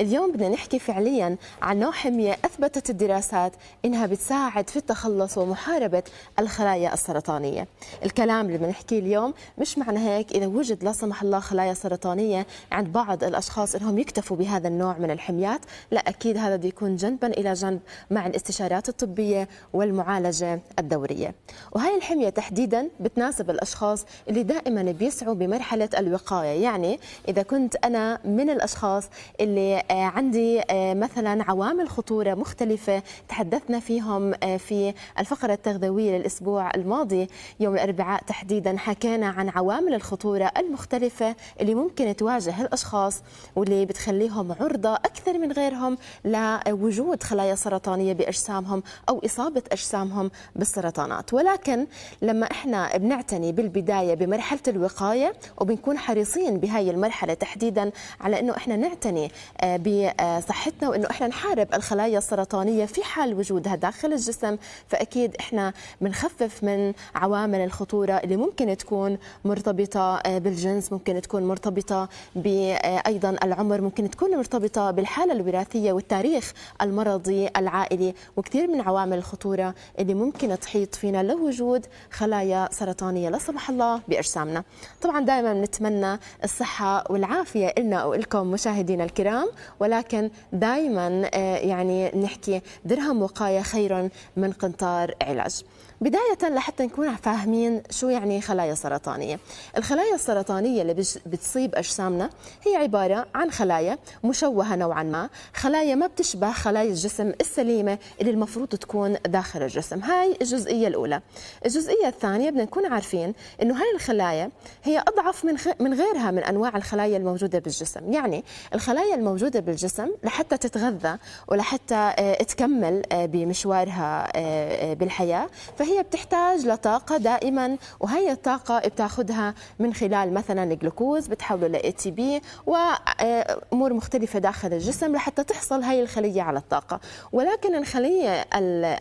اليوم بدنا نحكي فعليا عن نوع حمية أثبتت الدراسات إنها بتساعد في التخلص ومحاربة الخلايا السرطانية الكلام اللي بنحكيه اليوم مش معنى هيك إذا وجد لا سمح الله خلايا سرطانية عند بعض الأشخاص إنهم يكتفوا بهذا النوع من الحميات لا أكيد هذا بده يكون جنبا إلى جنب مع الاستشارات الطبية والمعالجة الدورية وهي الحمية تحديدا بتناسب الأشخاص اللي دائما بيسعوا بمرحلة الوقاية يعني إذا كنت أنا من الأشخاص اللي آه، عندي آه، مثلا عوامل خطورة مختلفة تحدثنا فيهم آه، في الفقرة التغذوية للأسبوع الماضي يوم الأربعاء تحديدا حكينا عن عوامل الخطورة المختلفة اللي ممكن تواجه الاشخاص واللي بتخليهم عرضة أكثر من غيرهم لوجود خلايا سرطانية بأجسامهم أو إصابة أجسامهم بالسرطانات ولكن لما إحنا بنعتني بالبداية بمرحلة الوقاية وبنكون حريصين بهاي المرحلة تحديدا على أنه إحنا نعتني بصحتنا وانه احنا نحارب الخلايا السرطانيه في حال وجودها داخل الجسم فاكيد احنا بنخفف من عوامل الخطوره اللي ممكن تكون مرتبطه آه، بالجنس ممكن تكون مرتبطه بايضا آه، العمر ممكن تكون مرتبطه بالحاله الوراثيه والتاريخ المرضي العائلي وكثير من عوامل الخطوره اللي ممكن تحيط فينا لو وجود خلايا سرطانيه لا سمح الله باجسامنا طبعا دائما نتمنى الصحه والعافيه لنا ولكم مشاهدينا الكرام ولكن دائما آه، يعني نحكي درهم وقايه خير من قنطار علاج بداية لحتى نكون فاهمين شو يعني خلايا سرطانية الخلايا السرطانية اللي بتصيب أجسامنا هي عبارة عن خلايا مشوهة نوعا ما خلايا ما بتشبه خلايا الجسم السليمة اللي المفروض تكون داخل الجسم هاي الجزئية الأولى الجزئية الثانية بدنا نكون عارفين أنه هاي الخلايا هي أضعف من, من غيرها من أنواع الخلايا الموجودة بالجسم يعني الخلايا الموجودة بالجسم لحتى تتغذى ولحتى آه، تكمل آه، بمشوارها آه، بالحياة فهي فهي بتحتاج لطاقة دائما وهي الطاقة بتاخذها من خلال مثلا الجلوكوز بتحوله لـ تي بي وأمور مختلفة داخل الجسم لحتى تحصل هاي الخلية على الطاقة ولكن الخلية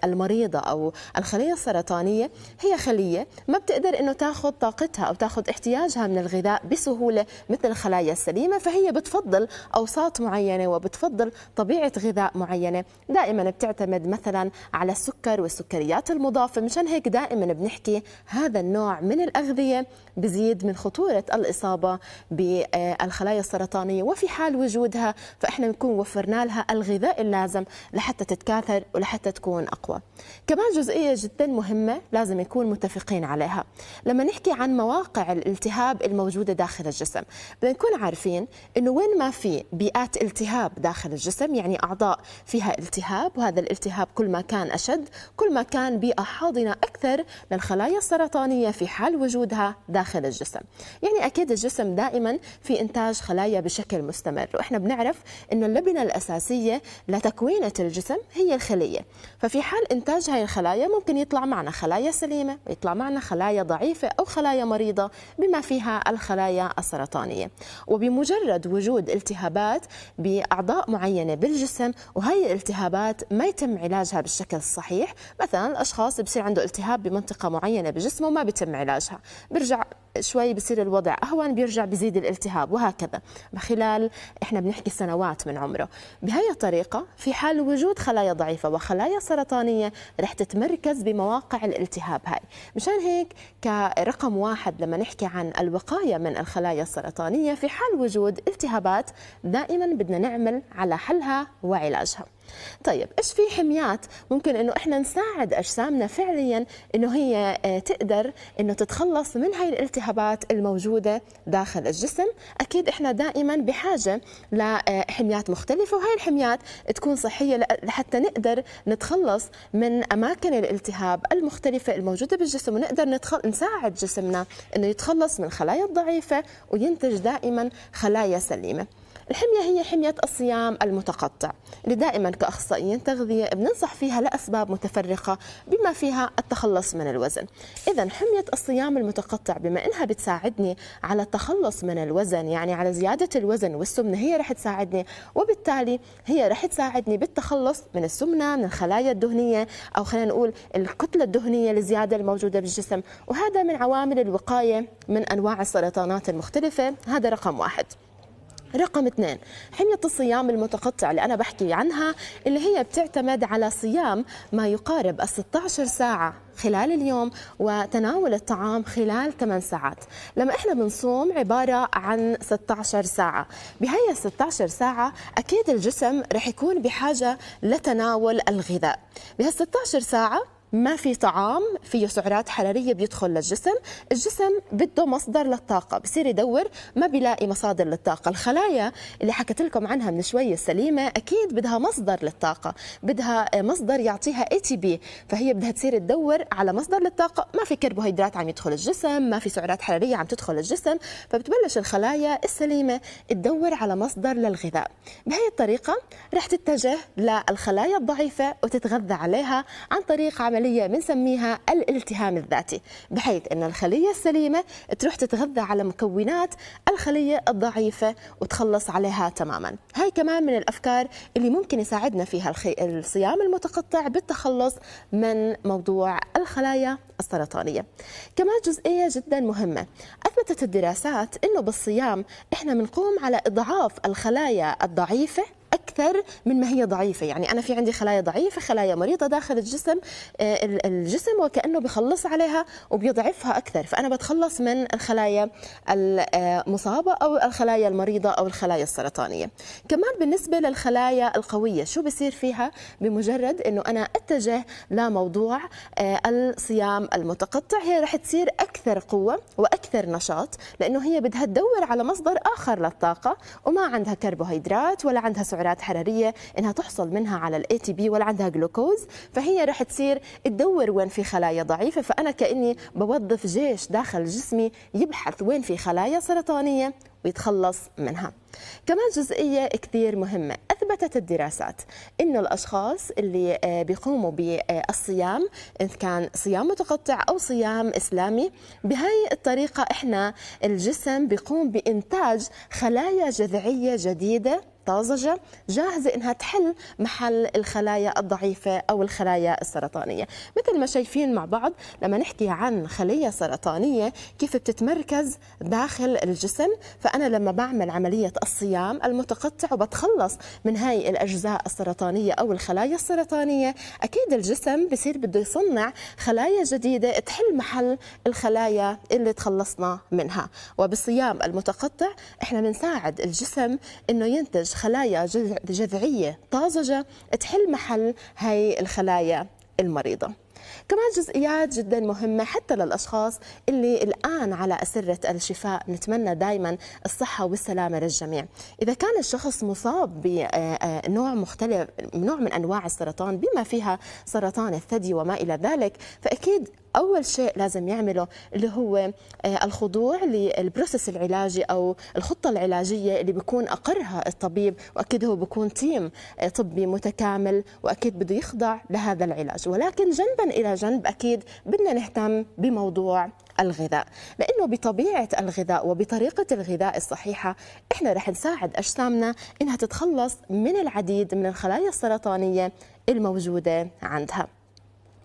المريضة أو الخلية السرطانية هي خلية ما بتقدر أنه تاخذ طاقتها أو تاخذ احتياجها من الغذاء بسهولة مثل الخلايا السليمة فهي بتفضل أوساط معينة وبتفضل طبيعة غذاء معينة دائما بتعتمد مثلا على السكر والسكريات المضافة مشان عشان هيك دائما بنحكي هذا النوع من الأغذية بزيد من خطورة الإصابة بالخلايا السرطانية وفي حال وجودها فإحنا بنكون وفرنا لها الغذاء اللازم لحتى تتكاثر ولحتى تكون أقوى كمان جزئية جدا مهمة لازم نكون متفقين عليها لما نحكي عن مواقع الالتهاب الموجودة داخل الجسم بدنا نكون عارفين أنه وين ما في بيئات التهاب داخل الجسم يعني أعضاء فيها التهاب وهذا الالتهاب كل ما كان أشد كل ما كان بيئة حاضنة تعطينا أكثر للخلايا السرطانية في حال وجودها داخل الجسم يعني أكيد الجسم دائما في إنتاج خلايا بشكل مستمر وإحنا بنعرف أن اللبنة الأساسية لتكوينة الجسم هي الخلية ففي حال إنتاج هاي الخلايا ممكن يطلع معنا خلايا سليمة ويطلع معنا خلايا ضعيفة أو خلايا مريضة بما فيها الخلايا السرطانية وبمجرد وجود التهابات بأعضاء معينة بالجسم وهي الالتهابات ما يتم علاجها بالشكل الصحيح مثلا الأشخاص بصير عنده التهاب بمنطقه معينه بجسمه ما بتم علاجها بيرجع شوي بصير الوضع اهون بيرجع بزيد الالتهاب وهكذا خلال احنا بنحكي سنوات من عمره بهاي الطريقه في حال وجود خلايا ضعيفه وخلايا سرطانيه رح تتمركز بمواقع الالتهاب هاي مشان هيك كرقم واحد لما نحكي عن الوقايه من الخلايا السرطانيه في حال وجود التهابات دائما بدنا نعمل على حلها وعلاجها طيب ايش في حميات ممكن انه احنا نساعد اجسامنا فعليا انه هي آه، تقدر انه تتخلص من هاي الالتهابات الموجوده داخل الجسم اكيد احنا دائما بحاجه لحميات آه، مختلفه وهي الحميات تكون صحيه لحتى نقدر نتخلص من اماكن الالتهاب المختلفه الموجوده بالجسم ونقدر ندخل نساعد جسمنا انه يتخلص من خلايا الضعيفه وينتج دائما خلايا سليمه الحمية هي حمية الصيام المتقطع اللي دائما كأخصائيين تغذية بننصح فيها لأسباب متفرقة بما فيها التخلص من الوزن إذا حمية الصيام المتقطع بما إنها بتساعدني على التخلص من الوزن يعني على زيادة الوزن والسمنة هي رح تساعدني وبالتالي هي رح تساعدني بالتخلص من السمنة من الخلايا الدهنية أو خلينا نقول الكتلة الدهنية الزيادة الموجودة بالجسم وهذا من عوامل الوقاية من أنواع السرطانات المختلفة هذا رقم واحد رقم اثنين حمية الصيام المتقطع اللي أنا بحكي عنها اللي هي بتعتمد على صيام ما يقارب ال 16 ساعة خلال اليوم وتناول الطعام خلال 8 ساعات لما احنا بنصوم عبارة عن 16 ساعة بهي ال 16 ساعة أكيد الجسم رح يكون بحاجة لتناول الغذاء بهال 16 ساعة ما في طعام فيه سعرات حراريه بيدخل للجسم الجسم بده مصدر للطاقه بصير يدور ما بيلاقي مصادر للطاقه الخلايا اللي حكيت لكم عنها من شوي السليمه اكيد بدها مصدر للطاقه بدها مصدر يعطيها اي تي بي فهي بدها تصير تدور على مصدر للطاقه ما في كربوهيدرات عم يدخل الجسم ما في سعرات حراريه عم تدخل الجسم فبتبلش الخلايا السليمه تدور على مصدر للغذاء بهي الطريقه رح تتجه للخلايا الضعيفه وتتغذى عليها عن طريق عمل عملية بنسميها الالتهام الذاتي بحيث أن الخلية السليمة تروح تتغذى على مكونات الخلية الضعيفة وتخلص عليها تماما هاي كمان من الأفكار اللي ممكن يساعدنا فيها الصيام المتقطع بالتخلص من موضوع الخلايا السرطانية كمان جزئية جدا مهمة أثبتت الدراسات أنه بالصيام إحنا بنقوم على إضعاف الخلايا الضعيفة اكثر من ما هي ضعيفه يعني انا في عندي خلايا ضعيفه خلايا مريضه داخل الجسم آه، الجسم وكانه بخلص عليها وبيضعفها اكثر فانا بتخلص من الخلايا آه، المصابه او الخلايا المريضه او الخلايا السرطانيه كمان بالنسبه للخلايا القويه شو بصير فيها بمجرد انه انا اتجه لموضوع آه، الصيام المتقطع هي رح تصير اكثر قوه واكثر نشاط لانه هي بدها تدور على مصدر اخر للطاقه وما عندها كربوهيدرات ولا عندها سعرات سعرات حراريه انها تحصل منها على الاي تي بي ولا عندها جلوكوز فهي رح تصير تدور وين في خلايا ضعيفه فانا كاني بوظف جيش داخل جسمي يبحث وين في خلايا سرطانيه ويتخلص منها كمان جزئية كثير مهمة أثبتت الدراسات أنه الأشخاص اللي آه، بيقوموا بالصيام إن كان صيام متقطع أو صيام إسلامي بهاي الطريقة إحنا الجسم بيقوم بإنتاج خلايا جذعية جديدة طازجة جاهزة إنها تحل محل الخلايا الضعيفة أو الخلايا السرطانية مثل ما شايفين مع بعض لما نحكي عن خلية سرطانية كيف بتتمركز داخل الجسم فأنا لما بعمل عملية الصيام المتقطع وبتخلص من هاي الأجزاء السرطانية أو الخلايا السرطانية أكيد الجسم بصير بده يصنع خلايا جديدة تحل محل الخلايا اللي تخلصنا منها وبالصيام المتقطع إحنا بنساعد الجسم إنه ينتج خلايا جذعية طازجة تحل محل هاي الخلايا المريضة كمان جزئيات جدا مهمة حتى للأشخاص اللي الآن على أسرة الشفاء نتمنى دائما الصحة والسلامة للجميع إذا كان الشخص مصاب بنوع مختلف نوع من أنواع السرطان بما فيها سرطان الثدي وما إلى ذلك فأكيد اول شيء لازم يعمله اللي هو آه، الخضوع للبروسس العلاجي او الخطه العلاجيه اللي بيكون اقرها الطبيب واكيد هو بيكون تيم آه، طبي متكامل واكيد بده يخضع لهذا العلاج ولكن جنبا الى جنب اكيد بدنا نهتم بموضوع الغذاء لانه بطبيعه الغذاء وبطريقه الغذاء الصحيحه احنا رح نساعد اجسامنا انها تتخلص من العديد من الخلايا السرطانيه الموجوده عندها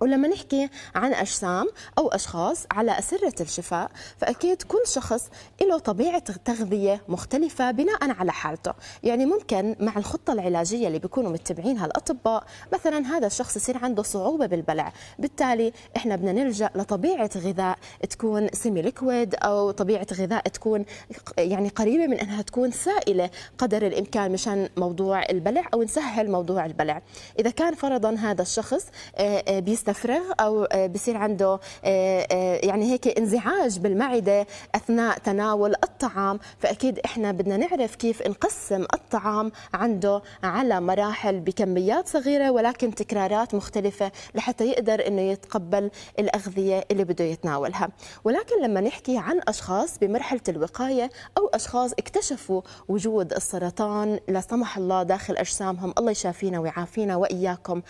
ولما نحكي عن أجسام أو أشخاص على أسرة الشفاء فأكيد كل شخص له طبيعة تغذية مختلفة بناء على حالته يعني ممكن مع الخطة العلاجية اللي بيكونوا متبعينها الأطباء مثلا هذا الشخص يصير عنده صعوبة بالبلع بالتالي إحنا بدنا نلجأ لطبيعة غذاء تكون سيمي ليكويد أو طبيعة غذاء تكون يعني قريبة من أنها تكون سائلة قدر الإمكان مشان موضوع البلع أو نسهل موضوع البلع إذا كان فرضا هذا الشخص آه، آه، بيست بيستفرغ او آه، بصير عنده آه، آه، يعني هيك انزعاج بالمعده اثناء تناول الطعام فاكيد احنا بدنا نعرف كيف نقسم الطعام عنده على مراحل بكميات صغيره ولكن تكرارات مختلفه لحتى يقدر انه يتقبل الاغذيه اللي بده يتناولها ولكن لما نحكي عن اشخاص بمرحله الوقايه او اشخاص اكتشفوا وجود السرطان لا سمح الله داخل اجسامهم الله يشافينا ويعافينا واياكم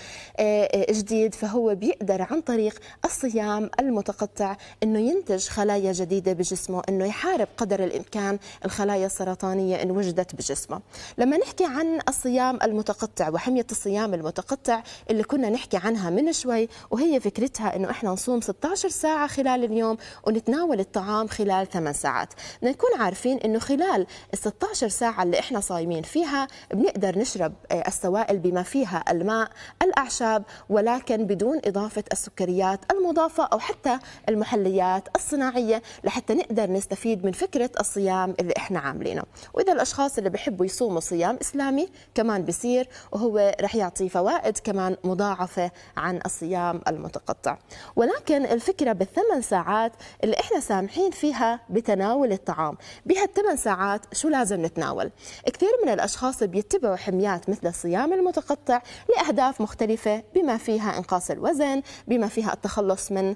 جديد فهو بي بيقدر عن طريق الصيام المتقطع انه ينتج خلايا جديده بجسمه انه يحارب قدر الامكان الخلايا السرطانيه ان وجدت بجسمه لما نحكي عن الصيام المتقطع وحميه الصيام المتقطع اللي كنا نحكي عنها من شوي وهي فكرتها انه احنا نصوم 16 ساعه خلال اليوم ونتناول الطعام خلال 8 ساعات بدنا نكون عارفين انه خلال ال 16 ساعه اللي احنا صايمين فيها بنقدر نشرب آه، السوائل بما فيها الماء الاعشاب ولكن بدون اضافه إضافة السكريات المضافة أو حتى المحليات الصناعية لحتى نقدر نستفيد من فكرة الصيام اللي إحنا عاملينه وإذا الأشخاص اللي بحبوا يصوموا صيام إسلامي كمان بيصير وهو رح يعطي فوائد كمان مضاعفة عن الصيام المتقطع ولكن الفكرة بالثمان ساعات اللي إحنا سامحين فيها بتناول الطعام بهالثمان ساعات شو لازم نتناول كثير من الأشخاص بيتبعوا حميات مثل الصيام المتقطع لأهداف مختلفة بما فيها إنقاص الوزن السرطان بما فيها التخلص من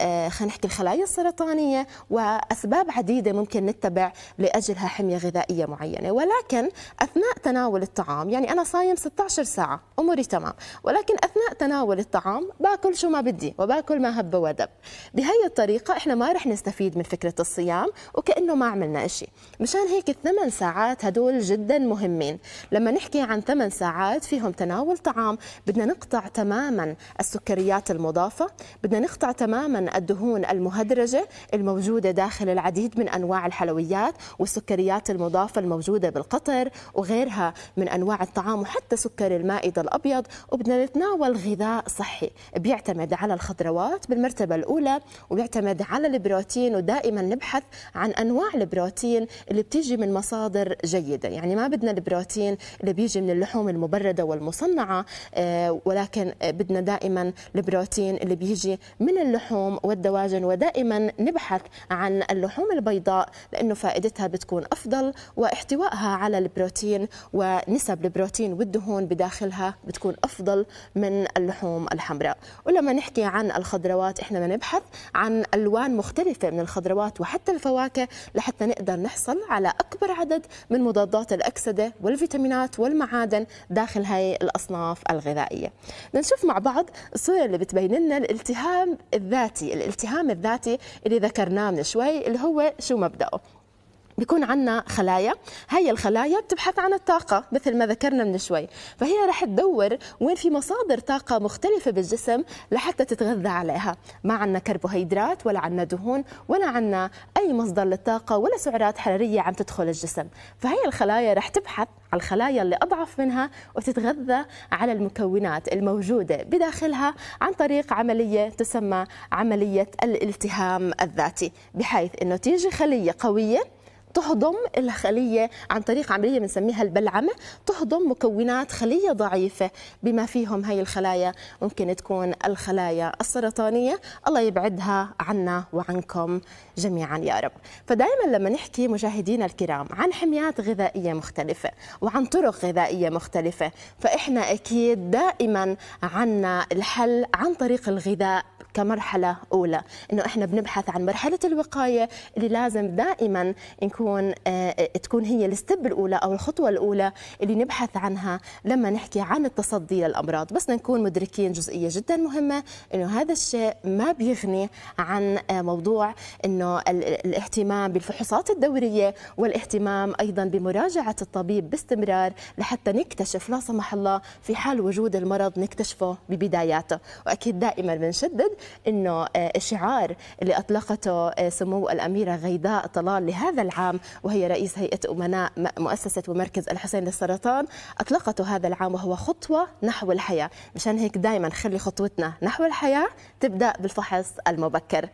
آه، خلينا نحكي الخلايا السرطانيه واسباب عديده ممكن نتبع لاجلها حميه غذائيه معينه ولكن اثناء تناول الطعام يعني انا صايم 16 ساعه اموري تمام ولكن اثناء تناول الطعام باكل شو ما بدي وباكل ما هب ودب بهي الطريقه احنا ما رح نستفيد من فكره الصيام وكانه ما عملنا شيء مشان هيك الثمان ساعات هدول جدا مهمين لما نحكي عن ثمان ساعات فيهم تناول طعام بدنا نقطع تماما السكر السكريات المضافة بدنا نقطع تماما الدهون المهدرجة الموجودة داخل العديد من أنواع الحلويات والسكريات المضافة الموجودة بالقطر وغيرها من أنواع الطعام وحتى سكر المائدة الأبيض وبدنا نتناول غذاء صحي بيعتمد على الخضروات بالمرتبة الأولى وبيعتمد على البروتين ودائما نبحث عن أنواع البروتين اللي بتيجي من مصادر جيدة يعني ما بدنا البروتين اللي بيجي من اللحوم المبردة والمصنعة آه، ولكن بدنا دائما البروتين اللي بيجي من اللحوم والدواجن ودائما نبحث عن اللحوم البيضاء لأنه فائدتها بتكون أفضل واحتوائها على البروتين ونسب البروتين والدهون بداخلها بتكون أفضل من اللحوم الحمراء ولما نحكي عن الخضروات إحنا بنبحث عن ألوان مختلفة من الخضروات وحتى الفواكه لحتى نقدر نحصل على أكبر عدد من مضادات الأكسدة والفيتامينات والمعادن داخل هاي الأصناف الغذائية نشوف مع بعض الصوره اللي بتبين لنا الالتهام الذاتي الالتهام الذاتي اللي ذكرناه من شوي اللي هو شو مبداه بيكون عندنا خلايا هي الخلايا بتبحث عن الطاقة مثل ما ذكرنا من شوي فهي رح تدور وين في مصادر طاقة مختلفة بالجسم لحتى تتغذى عليها ما عندنا كربوهيدرات ولا عندنا دهون ولا عندنا أي مصدر للطاقة ولا سعرات حرارية عم تدخل الجسم فهي الخلايا رح تبحث على الخلايا اللي أضعف منها وتتغذى على المكونات الموجودة بداخلها عن طريق عملية تسمى عملية الالتهام الذاتي بحيث أنه تيجي خلية قوية تهضم الخليه عن طريق عمليه بنسميها البلعمه تهضم مكونات خليه ضعيفه بما فيهم هي الخلايا ممكن تكون الخلايا السرطانيه الله يبعدها عنا وعنكم جميعا يا رب فدائما لما نحكي مشاهدينا الكرام عن حميات غذائيه مختلفه وعن طرق غذائيه مختلفه فاحنا اكيد دائما عنا الحل عن طريق الغذاء كمرحله اولى انه احنا بنبحث عن مرحله الوقايه اللي لازم دائما نكون آه، تكون هي الستب الاولى او الخطوه الاولى اللي نبحث عنها لما نحكي عن التصدي للامراض بس نكون مدركين جزئيه جدا مهمه انه هذا الشيء ما بيغني عن آه، موضوع انه الاهتمام بالفحوصات الدوريه والاهتمام ايضا بمراجعه الطبيب باستمرار لحتى نكتشف لا سمح الله في حال وجود المرض نكتشفه ببداياته واكيد دائما بنشدد انه آه، الشعار اللي اطلقته آه، سمو الاميره غيداء طلال لهذا العام وهي رئيس هيئه امناء مؤسسه ومركز الحسين للسرطان اطلقته هذا العام وهو خطوه نحو الحياه مشان هيك دائما خلي خطوتنا نحو الحياه تبدا بالفحص المبكر